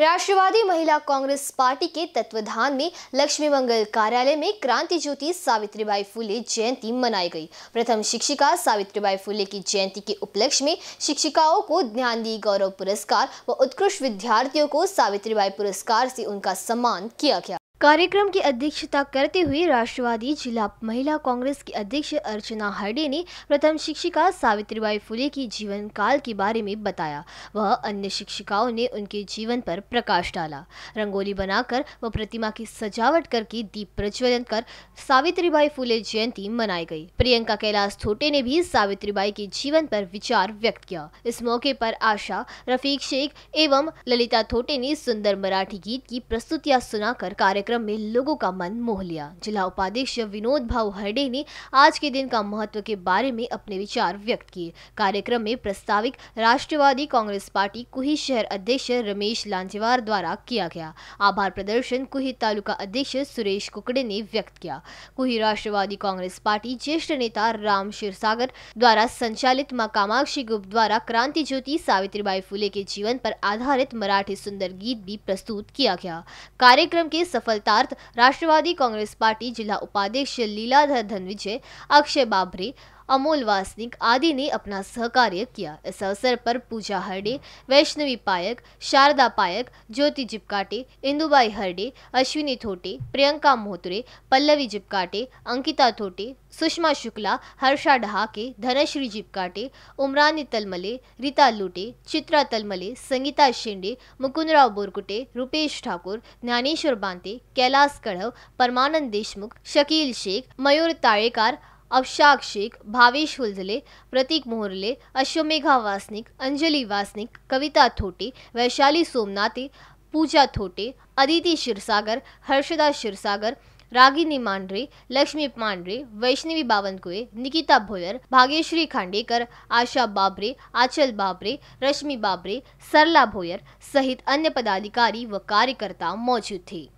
राष्ट्रवादी महिला कांग्रेस पार्टी के तत्वाधान में लक्ष्मी मंगल कार्यालय में क्रांति ज्योति सावित्रीबाई फुले जयंती मनाई गई प्रथम शिक्षिका सावित्रीबाई फुले की जयंती के उपलक्ष्य में शिक्षिकाओं को ध्यान दी गौरव पुरस्कार व उत्कृष्ट विद्यार्थियों को सावित्रीबाई पुरस्कार से उनका सम्मान किया गया कार्यक्रम की अध्यक्षता करते हुए राष्ट्रवादी जिला महिला कांग्रेस की अध्यक्ष अर्चना हरडे ने प्रथम शिक्षिका सावित्रीबाई फुले की जीवन काल के बारे में बताया वह अन्य शिक्षिकाओं ने उनके जीवन पर प्रकाश डाला रंगोली बनाकर व प्रतिमा की सजावट करके दीप प्रज्वलन कर सावित्रीबाई फुले जयंती मनाई गई प्रियंका कैलाश थोटे ने भी सावित्रीबाई के जीवन पर विचार व्यक्त किया इस मौके पर आशा रफीक शेख एवं ललिता थोटे ने सुंदर मराठी गीत की प्रस्तुतियां सुनाकर कार्यक्रम कार्यक्रम में लोगों का मन मोह लिया जिला उपाध्यक्ष विनोद भाव हरडे ने आज के दिन का महत्व के बारे में अपने विचार व्यक्त किए कार्यक्रम में प्रस्तावित राष्ट्रवादी कांग्रेस पार्टी कुही शहर अध्यक्ष रमेश लांजेवार द्वारा किया गया आभार प्रदर्शन कुही तालुका अध्यक्ष सुरेश कुकड़े ने व्यक्त किया कुही राष्ट्रवादी कांग्रेस पार्टी ज्येष्ठ नेता राम क्षीरसागर द्वारा संचालित माँ कामाक्षी गुप्त द्वारा क्रांति ज्योति सावित्रीबाई फुले के जीवन पर आधारित मराठी सुंदर गीत भी प्रस्तुत किया गया कार्यक्रम के सफल फलतार्थ राष्ट्रवादी कांग्रेस पार्टी जिला उपाध्यक्ष लीलाधर धनविजय अक्षय बाभरे अमोल वासनिक आदि ने अपना सहकार्य किया इस अवसर पर पूजा हरडे वैष्णवी पायक शारदा पायक ज्योति जिपकाटे इंदुबाई हरडे अश्विनी थोटे प्रियंका मोहतरे पल्लवी जिपकाटे अंकिता थोटे सुषमा शुक्ला हर्षा ढहाके धनश्री जिपकाटे उमरानी तलमले रीता लुटे चित्रा तलमले संगीता शिंडे मुकुंदराव बोरकुटे रूपेश ठाकुर ज्ञानेश्वर बांते कैलाश कढ़व परमानंद देशमुख शकील शेख मयूर ताड़ेकार अवशाक शेख भावेश हुलजले प्रतीक मोहरले अश्वमेघा वासनिक अंजलि वासनिक कविता थोटे वैशाली सोमनाथे पूजा थोटे अदिति क्षीरसागर हर्षदा क्षीरसागर रागिनी मांडरे लक्ष्मी मांडरे वैष्णवी बावनकुए निकिता भोयर भाग्यश्री खांडेकर आशा बाबरे आंचल बाबरे रश्मि बाबरे सरला भोयर सहित अन्य पदाधिकारी व कार्यकर्ता मौजूद थे